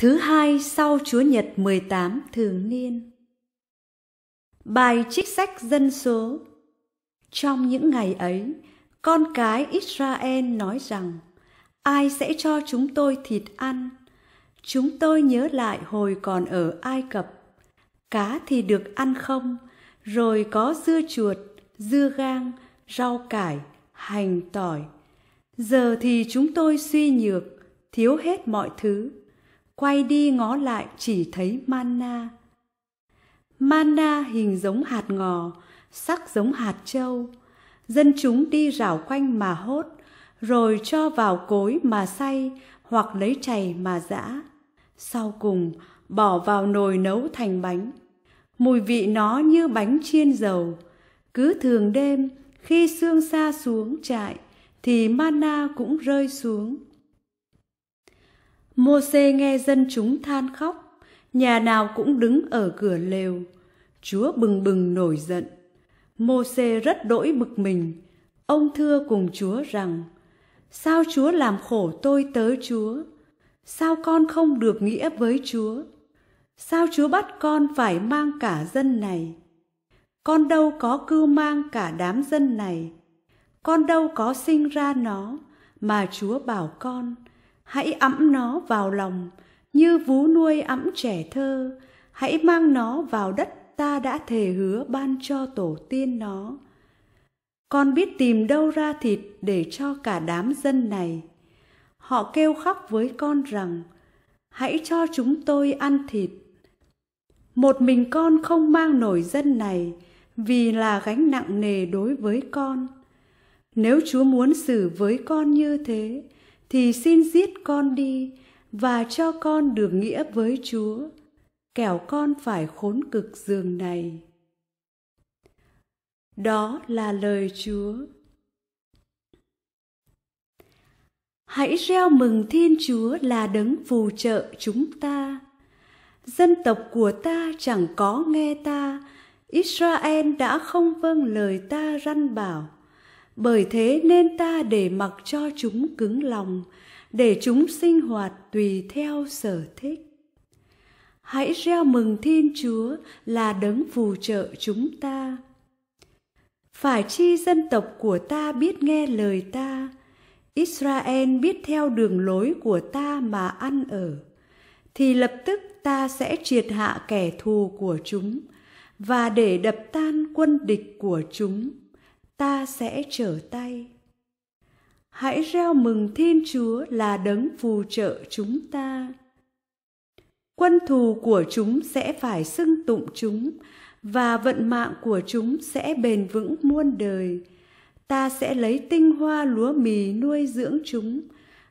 Thứ hai sau Chúa Nhật 18 thường niên. Bài trích sách dân số Trong những ngày ấy, con cái Israel nói rằng, ai sẽ cho chúng tôi thịt ăn? Chúng tôi nhớ lại hồi còn ở Ai Cập. Cá thì được ăn không, rồi có dưa chuột, dưa gang, rau cải, hành tỏi. Giờ thì chúng tôi suy nhược, thiếu hết mọi thứ quay đi ngó lại chỉ thấy mana mana hình giống hạt ngò sắc giống hạt trâu dân chúng đi rảo quanh mà hốt rồi cho vào cối mà xay hoặc lấy chày mà giã sau cùng bỏ vào nồi nấu thành bánh mùi vị nó như bánh chiên dầu cứ thường đêm khi sương xa xuống trại thì mana cũng rơi xuống mô Môsê nghe dân chúng than khóc, nhà nào cũng đứng ở cửa lều. Chúa bừng bừng nổi giận. mô Môsê rất đỗi bực mình. Ông thưa cùng Chúa rằng: Sao Chúa làm khổ tôi tớ Chúa? Sao con không được nghĩa với Chúa? Sao Chúa bắt con phải mang cả dân này? Con đâu có cư mang cả đám dân này. Con đâu có sinh ra nó mà Chúa bảo con hãy ẵm nó vào lòng như vú nuôi ẵm trẻ thơ hãy mang nó vào đất ta đã thề hứa ban cho tổ tiên nó con biết tìm đâu ra thịt để cho cả đám dân này họ kêu khóc với con rằng hãy cho chúng tôi ăn thịt một mình con không mang nổi dân này vì là gánh nặng nề đối với con nếu chúa muốn xử với con như thế thì xin giết con đi và cho con được nghĩa với Chúa, kẻo con phải khốn cực giường này. Đó là lời Chúa. Hãy reo mừng Thiên Chúa là đấng phù trợ chúng ta. Dân tộc của ta chẳng có nghe ta, Israel đã không vâng lời ta răn bảo bởi thế nên ta để mặc cho chúng cứng lòng để chúng sinh hoạt tùy theo sở thích hãy reo mừng thiên chúa là đấng phù trợ chúng ta phải chi dân tộc của ta biết nghe lời ta israel biết theo đường lối của ta mà ăn ở thì lập tức ta sẽ triệt hạ kẻ thù của chúng và để đập tan quân địch của chúng ta sẽ trở tay hãy reo mừng thiên chúa là đấng phù trợ chúng ta quân thù của chúng sẽ phải xưng tụng chúng và vận mạng của chúng sẽ bền vững muôn đời ta sẽ lấy tinh hoa lúa mì nuôi dưỡng chúng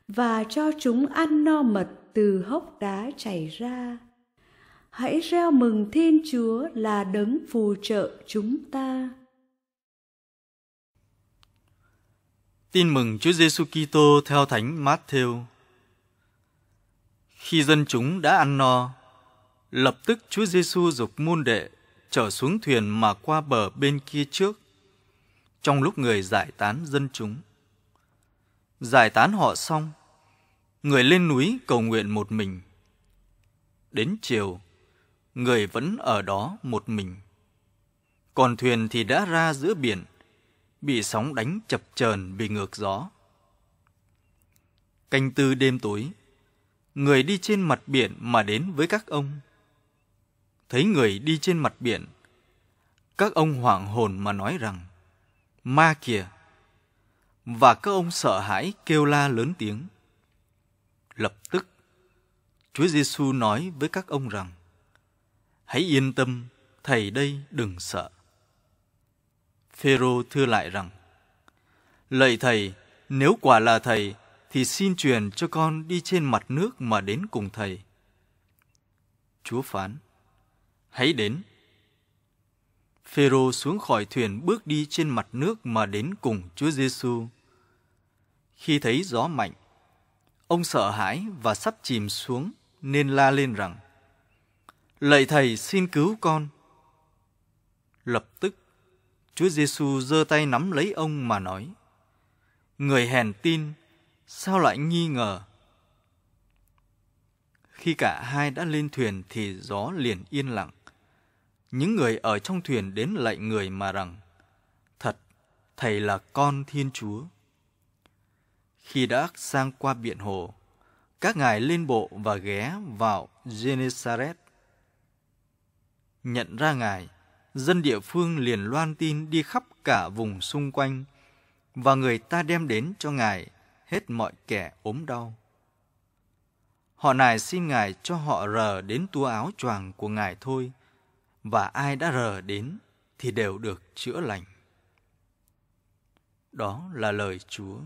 và cho chúng ăn no mật từ hốc đá chảy ra hãy reo mừng thiên chúa là đấng phù trợ chúng ta Tin mừng Chúa Giêsu Kitô theo Thánh Matthew. Khi dân chúng đã ăn no, lập tức Chúa Giêsu dục môn đệ trở xuống thuyền mà qua bờ bên kia trước, trong lúc người giải tán dân chúng. Giải tán họ xong, người lên núi cầu nguyện một mình. Đến chiều, người vẫn ở đó một mình. Còn thuyền thì đã ra giữa biển – bị sóng đánh chập chờn bị ngược gió. Canh tư đêm tối, người đi trên mặt biển mà đến với các ông. Thấy người đi trên mặt biển, các ông hoảng hồn mà nói rằng, ma kìa, và các ông sợ hãi kêu la lớn tiếng. Lập tức, Chúa Giêsu nói với các ông rằng, hãy yên tâm, Thầy đây đừng sợ. Phêrô thưa lại rằng: Lạy thầy, nếu quả là thầy thì xin truyền cho con đi trên mặt nước mà đến cùng thầy. Chúa phán: Hãy đến. Phêrô xuống khỏi thuyền bước đi trên mặt nước mà đến cùng Chúa Giêsu. Khi thấy gió mạnh, ông sợ hãi và sắp chìm xuống nên la lên rằng: Lạy thầy xin cứu con. Lập tức Chúa Giêsu giơ tay nắm lấy ông mà nói: Người hèn tin, sao lại nghi ngờ? Khi cả hai đã lên thuyền thì gió liền yên lặng. Những người ở trong thuyền đến lạy người mà rằng: Thật, thầy là con Thiên Chúa. Khi đã sang qua biển hồ, các ngài lên bộ và ghé vào Genesaret. Nhận ra ngài, dân địa phương liền loan tin đi khắp cả vùng xung quanh và người ta đem đến cho ngài hết mọi kẻ ốm đau. Họ nài xin ngài cho họ rờ đến tua áo choàng của ngài thôi, và ai đã rờ đến thì đều được chữa lành. Đó là lời Chúa.